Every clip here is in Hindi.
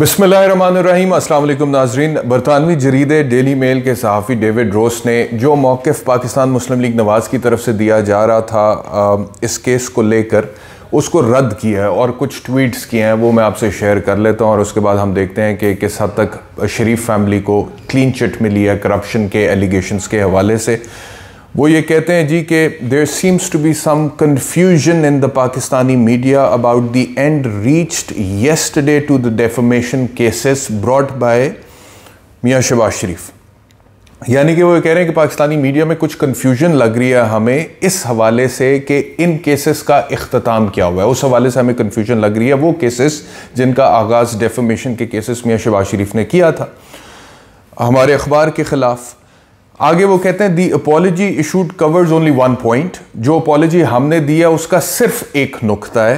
बसमीम अल्लाम नाजरीन बरतानवी जरीद डेली मेल के सहाफ़ी डेविड रोस ने जो मौक़ पाकिस्तान मुस्लिम लीग नवाज़ की तरफ से दिया जा रहा था इस केस को लेकर उसको रद्द किया है और कुछ ट्वीट्स किए हैं वो मैं आपसे शेयर कर लेता हूँ और उसके बाद हम देखते हैं कि किस हद तक शरीफ फैमिली को क्लीन चिट मिली है करप्शन के एलिगेशन के हवाले से वो ये कहते हैं जी कि there seems to be some confusion in the Pakistani media about the end reached yesterday to the defamation cases brought by Mian Shahbaz शरीफ यानी कि वो ये कह रहे हैं कि पाकिस्तानी मीडिया में कुछ कन्फ्यूजन लग रही है हमें इस हवाले से कि इन केसेस का अख्ताम क्या हुआ है उस हवाले से हमें कन्फ्यूजन लग रही है वो केसेस जिनका आगाज़ डेफोमेशन के केसेस मियाँ शबाज शरीफ ने किया था हमारे अखबार के ख़िलाफ़ आगे वो कहते हैं the apology issued covers only one point जो अपॉलॉजी हमने दिया उसका सिर्फ एक नुकता है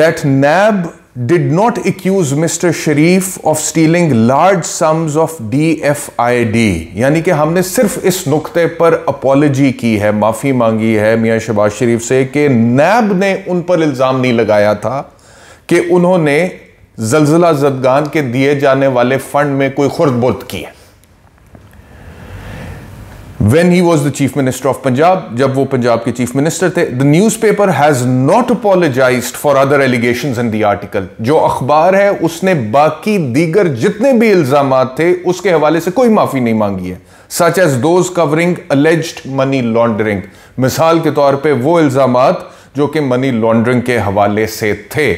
that NAB did not accuse mister Sharif of stealing large sums of D F I D यानी कि हमने सिर्फ इस नुकते पर अपॉलॉजी की है माफी मांगी है मियाँ शहबाज शरीफ से कि नैब ने उन पर इल्ज़ाम नहीं लगाया था कि उन्होंने जलजिला जदगान के दिए जाने वाले फंड में कोई खुर्द बुर्द की है when he was the chief minister of punjab jab wo punjab ke chief minister the the newspaper has not apologized for other allegations in the article jo akhbar hai usne baki digar jitne bhi ilzamat the uske hawale se koi maafi nahi mangi hai such as those covering alleged money laundering misal ke taur pe wo ilzamat jo ke money laundering ke hawale se the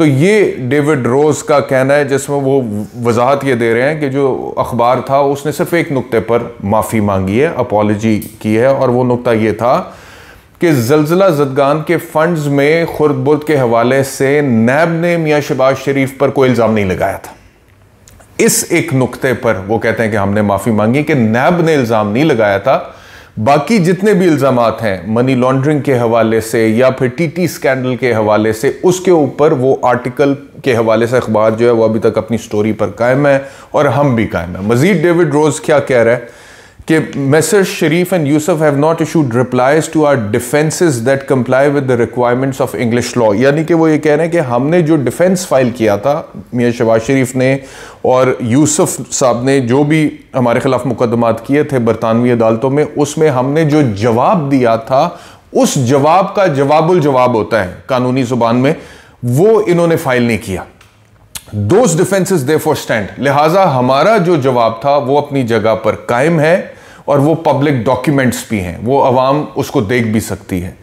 तो ये डेविड रोज का कहना है जिसमें वो वजाहत ये दे रहे हैं कि जो अखबार था उसने सिर्फ एक नुक्ते पर माफ़ी मांगी है अपॉलोजी की है और वो नुक्ता ये था कि जलजिला जदगान के फंड्स में खुर्द बुर्द के हवाले से नैब ने मियाँ शबाज शरीफ पर कोई इल्ज़ाम नहीं लगाया था इस एक नुक्ते पर वो कहते हैं कि हमने माफ़ी मांगी कि नैब ने इल्ज़ाम नहीं लगाया था बाकी जितने भी इल्ज़ाम हैं मनी लॉन्ड्रिंग के हवाले से या फिर टीटी स्कैंडल के हवाले से उसके ऊपर वो आर्टिकल के हवाले से अखबार जो है वो अभी तक अपनी स्टोरी पर कायम है और हम भी कायम है मजीद डेविड रोज़ क्या कह रहे हैं कि messrs Sharif and Yousaf have not issued replies to our defences that comply with the requirements of English law यानी कि वो ये कह रहे हैं कि हमने जो डिफेंस फाइल किया था मियाँ शबाज शरीफ ने और यूसुफ साहब ने जो भी हमारे खिलाफ मुकदमात किए थे बरतानवी अदालतों में उसमें हमने जो जवाब दिया था उस जवाब का जवाबुल जवाब होता है कानूनी जुबान में वो इन्होंने फाइल नहीं किया those defences they for stand लिहाजा हमारा जो जवाब था वो अपनी जगह पर कायम है और वो पब्लिक डॉक्यूमेंट्स भी हैं वो अवाम उसको देख भी सकती है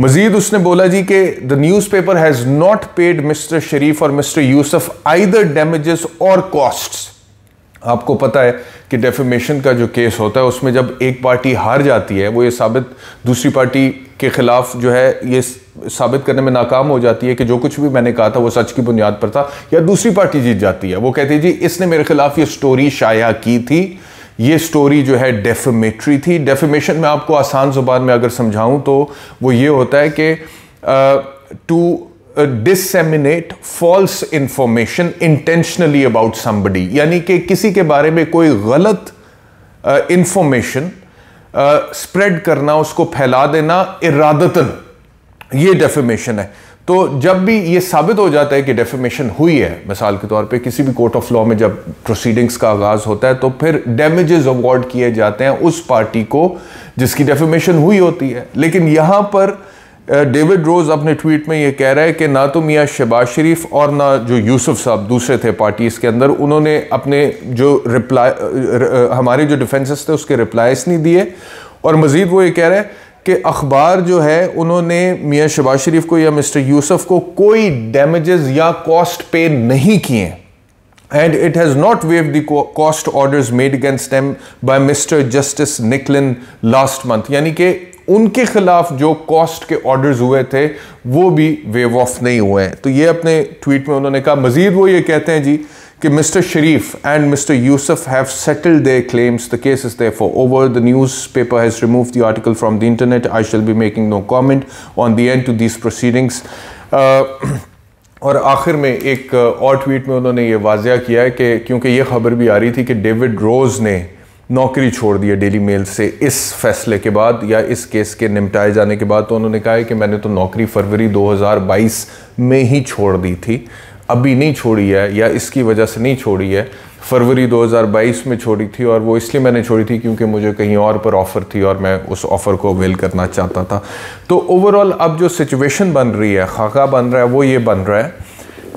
मजीद उसने बोला जी कि the newspaper has not paid mister Sharif और मिस्टर यूसफ आइदर डैमेजेस और कॉस्ट आपको पता है कि डेफिमेशन का जो केस होता है उसमें जब एक पार्टी हार जाती है वो ये साबित दूसरी पार्टी के ख़िलाफ़ जो है ये साबित करने में नाकाम हो जाती है कि जो कुछ भी मैंने कहा था वो सच की बुनियाद पर था या दूसरी पार्टी जीत जाती है वो कहती है जी इसने मेरे खिलाफ ये स्टोरी शाया की थी ये स्टोरी जो है डेफेमेटरी थी डेफेमेशन में आपको आसान जुबान में अगर समझाऊं तो वो ये होता है कि to disseminate false information intentionally about somebody यानी कि किसी के बारे में कोई गलत इंफॉर्मेशन uh, स्प्रेड uh, करना उसको फैला देना इरादतन ये डेफिमेशन है तो जब भी ये साबित हो जाता है कि डेफिमेशन हुई है मिसाल के तौर पे किसी भी कोर्ट ऑफ लॉ में जब प्रोसीडिंग्स का आगाज़ होता है तो फिर डैमेजेस अवॉर्ड किए जाते हैं उस पार्टी को जिसकी डेफिमेशन हुई होती है लेकिन यहाँ पर डेविड रोज़ अपने ट्वीट में ये कह रहा है कि ना तो मियाँ शहबाज शरीफ और ना जो यूसुफ साहब दूसरे थे पार्टीज़ के अंदर उन्होंने अपने जो रिप्लाई हमारे जो डिफेंसेस थे उसके रिप्लाइस नहीं दिए और मज़ीद वो ये कह रहे हैं कि अखबार जो है उन्होंने मियाँ शबाज शरीफ को या मिस्टर यूसुफ को कोई डैमेजेस या कॉस्ट पे नहीं किए and it has not waived the cost orders made against them by mister justice Nicklin last month यानी कि उनके खिलाफ जो कॉस्ट के ऑर्डर्स हुए थे वो भी वेव ऑफ नहीं हुए हैं तो ये अपने ट्वीट में उन्होंने कहा मज़ीद वो ये कहते हैं जी कि mister Sharif and mister Yusuf have settled their claims the case is therefore over the newspaper has remove the article from the internet I shall be making no comment on the end to this proceedings और आखिर में एक uh, और ट्वीट में उन्होंने ये वाजिया किया है कि क्योंकि ये खबर भी आ रही थी कि डेविड रोज़ ने नौकरी छोड़ दी है डेली मेल से इस फैसले के बाद या इस केस के निपटाए जाने के बाद तो उन्होंने कहा है कि मैंने तो नौकरी फरवरी 2022 में ही छोड़ दी थी अभी नहीं छोड़ी है या इसकी वजह से नहीं छोड़ी है फरवरी 2022 में छोड़ी थी और वो इसलिए मैंने छोड़ी थी क्योंकि मुझे कहीं और पर ऑफ़र थी और मैं उस ऑफ़र को अवेल करना चाहता था तो ओवरऑल अब जो सिचुएशन बन रही है खाका बन रहा है वो ये बन रहा है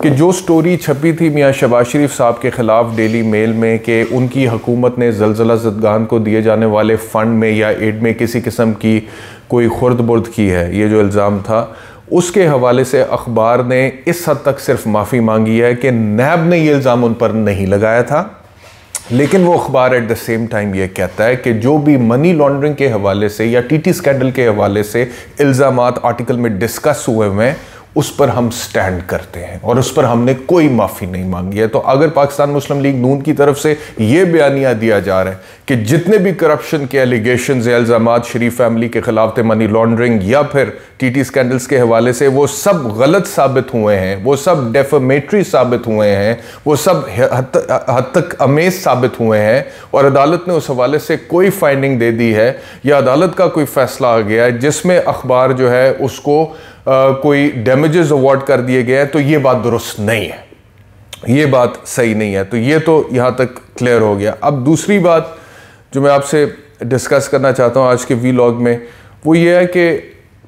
कि जो स्टोरी छपी थी मियाँ शबाज शरीफ साहब के ख़िलाफ़ डेली मेल में कि उनकी हुकूमत ने जलजिला जदगान को दिए जाने वाले फ़ंड में या एड में किसी किस्म की कोई खुर्द बुर्द की है ये जो इल्ज़ाम था उसके हवाले से अखबार ने इस हद तक सिर्फ माफ़ी मांगी है कि नैब ने ये इल्ज़ाम उन पर नहीं लगाया था लेकिन वो अखबार एट द सेम टाइम ये कहता है कि जो भी मनी लॉन्ड्रिंग के हवाले से या टीटी स्कैंडल के हवाले से इल्ज़ाम आर्टिकल में डिस्कस हुए हुए हैं उस पर हम स्टैंड करते हैं और उस पर हमने कोई माफ़ी नहीं मांगी है तो अगर पाकिस्तान मुस्लिम लीग नून की तरफ से ये बयानिया दिया जा रहा है कि जितने भी करप्शन के एलिगेशन या इल्ज़ाम शरीफ फैमिली के खिलाफ थे मनी लॉन्ड्रिंग या फिर टी टी स्कैंडल्स के हवाले से वो सब गलत साबित हुए हैं वो सब डेफमेटरी साबित हुए हैं वो सब हद तक अमेज साबित हुए हैं और अदालत ने उस हवाले से कोई फाइंडिंग दे दी है या अदालत का कोई फैसला आ गया है जिसमें अखबार जो है उसको कोई डैमेजेस अवॉर्ड कर दिए गए हैं तो ये बात दुरुस्त नहीं है ये बात सही नहीं है तो ये तो यहाँ तक क्लियर हो गया अब दूसरी बात जो मैं आपसे डिस्कस करना चाहता हूँ आज के वी लॉग में वो ये है कि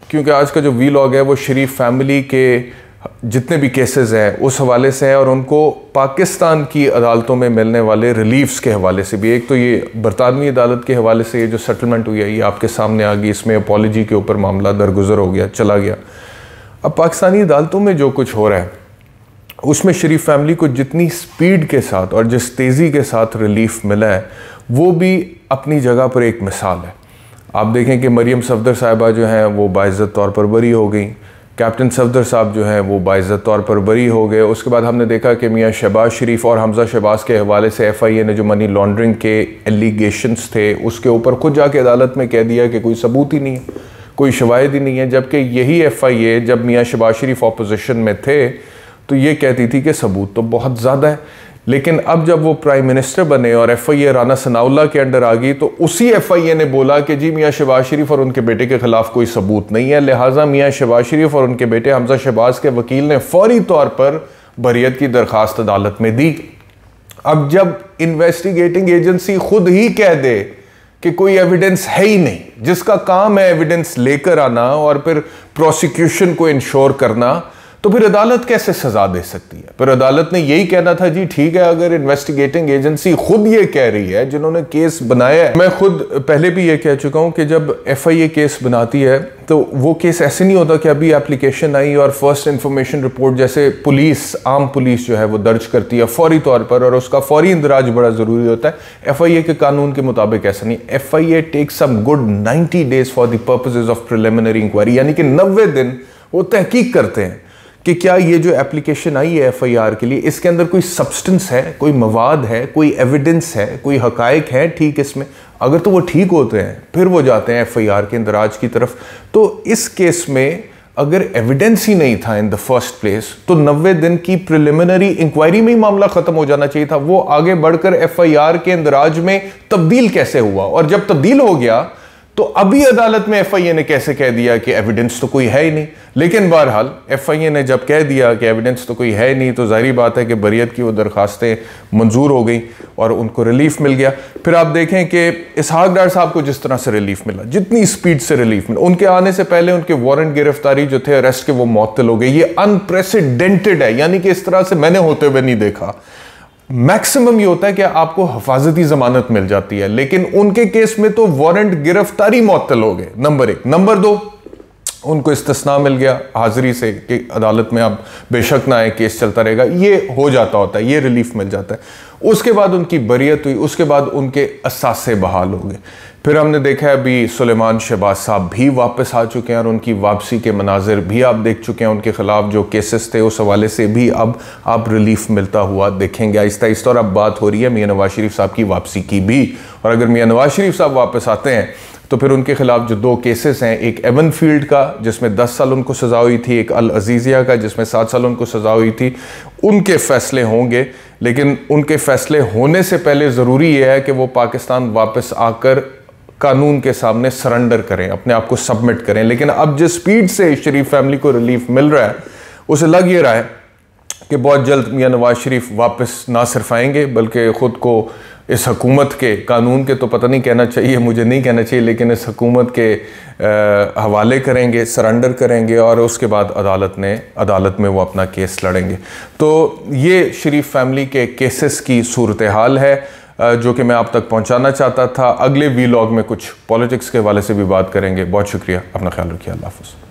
क्योंकि आज का जो वी लॉग है वो शरीफ फैमिली के जितने भी केसेस हैं उस हवाले से हैं और उनको पाकिस्तान की अदालतों में मिलने वाले रिलीफ्स के हवाले से भी एक तो ये बरतानवी अदालत के हवाले से ये जो सेटलमेंट हुई है ये आपके सामने आ गई इसमें अपॉलोजी के ऊपर मामला दरगुजर हो गया चला गया अब पाकिस्तानी अदालतों में जो कुछ हो रहा है उसमें शरीफ फैमिली को जितनी स्पीड के साथ और जिस तेज़ी के साथ रिलीफ मिला है वो भी अपनी जगह पर एक मिसाल है आप देखें कि मरियम सफदर साहिबा जो हैं वो बाज़त तौर पर बरी हो गई कैप्टन सफदर साहब जो हैं वो बाज़त तौर पर बरी हो गए उसके बाद हमने देखा कि मियाँ शहबाज शरीफ और हमज़ा शहबाज के हवाले से एफ़ आई ए ने जो मनी लॉन्ड्रिंग के एलिगेशंस थे उसके ऊपर खुद जाके अदालत में कह दिया कि कोई सबूत ही नहीं है कोई शवाहद ही नहीं है जबकि यही एफ़ आई ए जब मियाँ शहबाज शरीफ अपोजिशन में थे तो ये कहती थी कि सबूत तो बहुत ज़्यादा है लेकिन अब जब वो प्राइम मिनिस्टर बने और F I A Rana Sanaullah के अंडर आ गई तो उसी एफ आई ए ने बोला कि जी मियाँ शहबाज शरीफ और उनके बेटे के खिलाफ कोई सबूत नहीं है लिहाजा मियाँ शहबाज शरीफ और उनके बेटे हमजा शहबाज के वकील ने फौरी तौर पर बरीत की दरख्वास्त अदालत में दी अब जब इन्वेस्टिगेटिंग एजेंसी खुद ही कह दे कि कोई एविडेंस है ही नहीं जिसका काम है एविडेंस लेकर आना और फिर प्रोसिक्यूशन को इंश्योर करना तो फिर अदालत कैसे सजा दे सकती है फिर अदालत ने यही कहना था जी ठीक है अगर इन्वेस्टिगेटिंग एजेंसी खुद ये कह रही है जिन्होंने केस बनाया है मैं खुद पहले भी ये कह चुका हूं कि जब एफ आई ए केस बनाती है तो वो केस ऐसे नहीं होता कि अभी एप्लीकेशन आई और फर्स्ट इन्फॉर्मेशन रिपोर्ट जैसे पुलिस आम पुलिस जो है वो दर्ज करती है फौरी तौर पर और उसका फौरी इंदराज बड़ा ज़रूरी होता है एफ आई ए के कानून के मुताबिक ऐसा नहीं F I A take some good ninety days for the purposes of preliminary inquiry यानी कि नब्बे दिन वो तहकीक करते हैं कि क्या ये जो एप्लीकेशन आई है एफआईआर के लिए इसके अंदर कोई सब्सटेंस है कोई मवाद है कोई एविडेंस है कोई हकायक है ठीक इसमें अगर तो वो ठीक होते हैं फिर वो जाते हैं एफआईआर के इंदराज की तरफ तो इस केस में अगर एविडेंस ही नहीं था इन द फर्स्ट प्लेस तो नब्बे दिन की प्रिलिमिनरी इंक्वायरी में ही मामला खत्म हो जाना चाहिए था वो आगे बढ़कर एफआईआर के इंदराज में तब्दील कैसे हुआ और जब तब्दील हो गया तो अभी अदालत में एफआईए ने कैसे कह दिया कि एविडेंस तो कोई है ही नहीं लेकिन बहरहाल एफआईए ने जब कह दिया कि एविडेंस तो कोई है ही नहीं तो जाहिर बात है कि बरीत की वो दरखास्तें मंजूर हो गई और उनको रिलीफ मिल गया फिर आप देखें कि इसहाक डार साहब को जिस तरह से रिलीफ मिला जितनी स्पीड से रिलीफ मिला उनके आने से पहले उनके वारंट गिरफ्तारी जो थे अरेस्ट के वो मअतल हो गए ये अनप्रेसिडेंटेड है यानी कि इस तरह से मैंने होते हुए नहीं देखा मैक्सिमम ये होता है कि आपको हफाजती जमानत मिल जाती है लेकिन उनके केस में तो वारंट गिरफ्तारी मुअत्तल हो गए नंबर एक नंबर दो उनको इस्तना मिल गया हाजिरी से कि अदालत में आप बेशक ना आए केस चलता रहेगा ये हो जाता होता है ये रिलीफ मिल जाता है उसके बाद उनकी बरियत हुई उसके बाद उनके असासे बहाल हो गए फिर हमने देखा है अभी सुलेमान शहबाज साहब भी वापस आ चुके हैं और उनकी वापसी के मनाजिर भी आप देख चुके हैं उनके खिलाफ जो केसेस थे उस हवाले से भी अब आप रिलीफ मिलता हुआ देखेंगे आहिस्ता आहिस्ता और अब बात हो रही है मियाँ नवाज शरीफ साहब की वापसी की भी और अगर मियाँ नवाज शरीफ साहब वापस आते हैं तो फिर उनके खिलाफ जो दो केसेस हैं एक एवन फील्ड का जिसमें दस साल उनको सज़ा हुई थी एक अल अजीज़िया का जिसमें सात साल उनको सज़ा हुई थी उनके फैसले होंगे लेकिन उनके फैसले होने से पहले ज़रूरी यह है कि वो पाकिस्तान वापस आकर कानून के सामने सरेंडर करें अपने आप को सबमिट करें लेकिन अब जिस स्पीड से शरीफ फैमिली को रिलीफ मिल रहा है उसे लग ये रहा है कि बहुत जल्द मियाँ नवाज शरीफ वापस ना सिर्फ आएंगे बल्कि ख़ुद को इस हकूमत के कानून के तो पता नहीं कहना चाहिए मुझे नहीं कहना चाहिए लेकिन इस हकूमत के आ, हवाले करेंगे सरेंडर करेंगे और उसके बाद अदालत ने अदालत में वो अपना केस लड़ेंगे तो ये शरीफ फैमिली के केसेस की सूरत हाल है जो कि मैं आप तक पहुंचाना चाहता था अगले वीलॉग में कुछ पॉलिटिक्स के हवाले से भी बात करेंगे बहुत शुक्रिया अपना ख्याल रखिए अल्लाह हाफ़